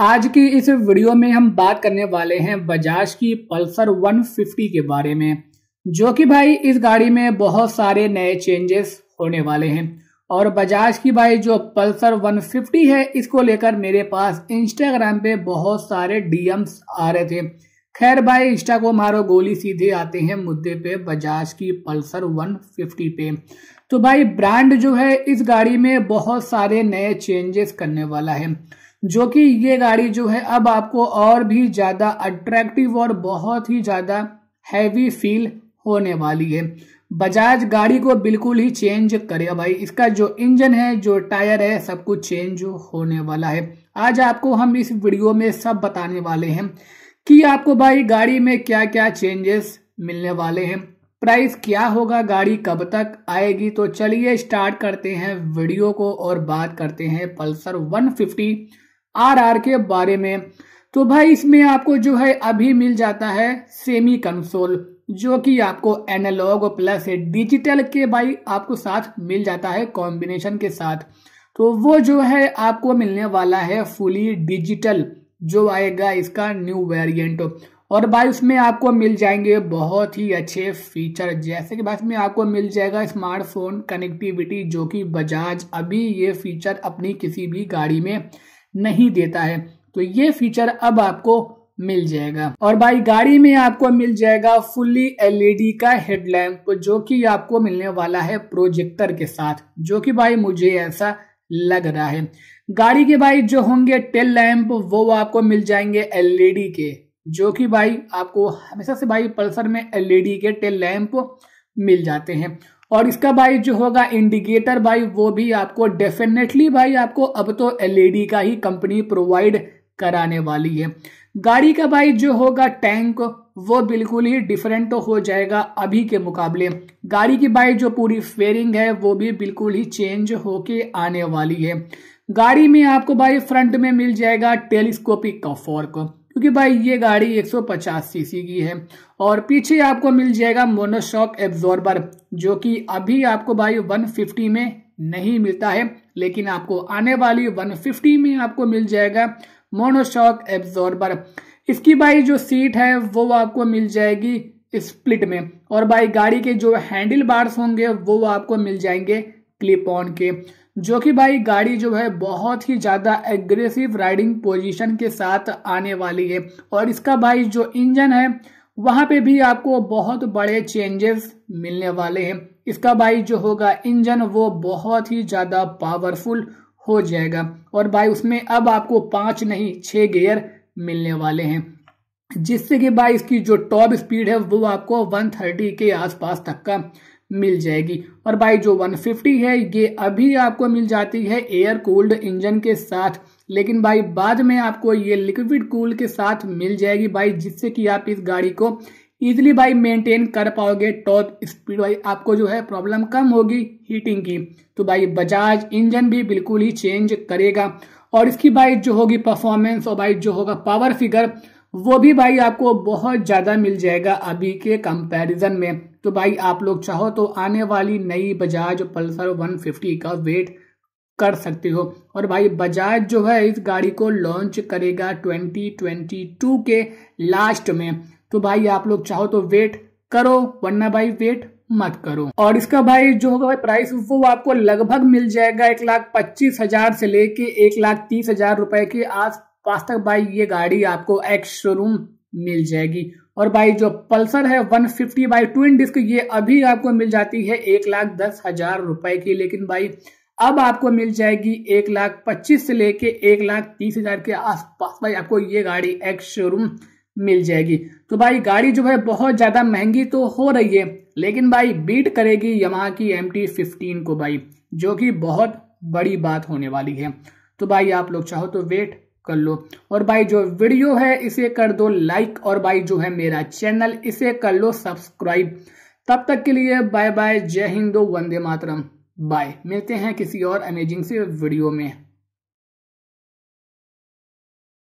आज की इस वीडियो में हम बात करने वाले हैं बजाज की पल्सर 150 के बारे में जो कि भाई इस गाड़ी में बहुत सारे नए चेंजेस होने वाले हैं और बजाज की भाई जो पल्सर 150 है इसको लेकर मेरे पास इंस्टाग्राम पे बहुत सारे डीएम्स आ रहे थे खैर भाई इंस्टा को मारो गोली सीधे आते हैं मुद्दे पे बजाज की पल्सर 150 पे तो भाई ब्रांड जो है इस गाड़ी में बहुत सारे नए चेंजेस करने वाला है जो कि ये गाड़ी जो है अब आपको और भी ज़्यादा अट्रैक्टिव और बहुत ही ज़्यादा हैवी फील होने वाली है बजाज गाड़ी को बिल्कुल ही चेंज करे भाई इसका जो इंजन है जो टायर है सब कुछ चेंज होने वाला है आज आपको हम इस वीडियो में सब बताने वाले हैं कि आपको भाई गाड़ी में क्या क्या चेंजेस मिलने वाले हैं प्राइस क्या होगा गाड़ी कब तक आएगी तो चलिए स्टार्ट करते हैं वीडियो को और बात करते हैं पल्सर 150 आरआर के बारे में तो भाई इसमें आपको जो है अभी मिल जाता है सेमी कंसोल जो कि आपको एनालॉग प्लस डिजिटल के भाई आपको साथ मिल जाता है कॉम्बिनेशन के साथ तो वो जो है आपको मिलने वाला है फुली डिजिटल जो आएगा इसका न्यू वेरिएंट और भाई उसमें आपको मिल जाएंगे बहुत ही अच्छे फीचर जैसे कि भाई इसमें आपको मिल जाएगा स्मार्टफोन कनेक्टिविटी जो कि बजाज अभी ये फीचर अपनी किसी भी गाड़ी में नहीं देता है तो ये फीचर अब आपको मिल जाएगा और भाई गाड़ी में आपको मिल जाएगा फुल्ली एलईडी e का हेडलैम्प तो जो कि आपको मिलने वाला है प्रोजेक्टर के साथ जो कि भाई मुझे ऐसा लग रहा है गाड़ी के भाई जो होंगे टेल लैंप वो आपको मिल जाएंगे एलईडी e के जो कि भाई आपको हमेशा से भाई पल्सर में एलईडी e के टेल लैंप मिल जाते हैं और इसका भाई जो होगा इंडिकेटर भाई वो भी आपको डेफिनेटली भाई आपको अब तो एलईडी e का ही कंपनी प्रोवाइड कराने वाली है गाड़ी का भाई जो होगा टैंक वो बिल्कुल ही डिफरेंट हो जाएगा अभी के मुकाबले गाड़ी की बाइक जो पूरी फेयरिंग है वो भी बिल्कुल ही चेंज होके आने वाली है गाड़ी में आपको भाई फ्रंट में मिल जाएगा टेलीस्कोपिक का फॉर्क क्योंकि भाई ये गाड़ी 150 सीसी की है और पीछे आपको मिल जाएगा मोनोशॉक एब्जॉर्बर जो कि अभी आपको भाई 150 में नहीं मिलता है लेकिन आपको आने वाली 150 में आपको मिल जाएगा मोनोशॉक एब्जॉर्बर इसकी भाई जो सीट है वो आपको मिल जाएगी स्प्लिट में और भाई गाड़ी के जो हैंडल बार्स होंगे वो आपको मिल जाएंगे क्लिप ऑन के जो कि भाई गाड़ी जो है बहुत ही ज़्यादा एग्रेसिव राइडिंग पोजीशन के साथ आने वाली है और इसका भाई जो इंजन है वहाँ पे भी आपको बहुत बड़े चेंजेस मिलने वाले हैं इसका भाई जो होगा इंजन वो बहुत ही ज़्यादा पावरफुल हो जाएगा और भाई उसमें अब आपको पाँच नहीं छः गेयर मिलने वाले हैं जिससे कि भाई इसकी जो टॉप स्पीड है वो आपको 130 के आसपास तक का मिल जाएगी और भाई जो 150 है ये अभी आपको मिल जाती है एयर कूल्ड इंजन के साथ लेकिन भाई बाद में आपको ये लिक्विड कूल के साथ मिल जाएगी भाई जिससे कि आप इस गाड़ी को इजिली भाई मेंटेन कर पाओगे टॉप स्पीड भाई आपको जो है प्रॉब्लम कम होगी हीटिंग की तो भाई बजाज इंजन भी बिल्कुल ही चेंज करेगा और इसकी भाई जो होगी परफॉर्मेंस और भाई जो होगा पावर फिगर वो भी भाई आपको बहुत ज़्यादा मिल जाएगा अभी के कंपैरिजन में तो भाई आप लोग चाहो तो आने वाली नई बजाज पल्सर 150 का वेट कर सकते हो और भाई बजाज जो है इस गाड़ी को लॉन्च करेगा 2022 के लास्ट में तो भाई आप लोग चाहो तो वेट करो वरना भाई वेट मत करो और इसका भाई जो होगा भाई प्राइस वो आपको लगभग मिल जाएगा एक लाख पच्चीस हजार से लेके एक लाख तीस हजार रुपए के आस वास्तव भाई ये गाड़ी आपको एक्स शोरूम मिल जाएगी और भाई जो पल्सर है 150 फिफ्टी बाई ट्विन डिस्क ये अभी आपको मिल जाती है एक लाख दस हजार रुपए की लेकिन भाई अब आपको मिल जाएगी एक लाख पच्चीस से लेके एक लाख तीस हजार के आसपास भाई आपको ये गाड़ी एक्स शोरूम मिल जाएगी तो भाई गाड़ी जो है बहुत ज़्यादा महंगी तो हो रही है लेकिन भाई बीट करेगी यमा की एम टी फिफ्टीन को भाई जो कि बहुत बड़ी बात होने वाली है तो भाई आप लोग चाहो तो वेट कर लो और भाई जो वीडियो है इसे कर दो लाइक और भाई जो है मेरा चैनल इसे कर लो सब्सक्राइब तब तक के लिए बाय बाय जय हिंद वंदे मातरम बाय मिलते हैं किसी और अमेजिंग से वीडियो में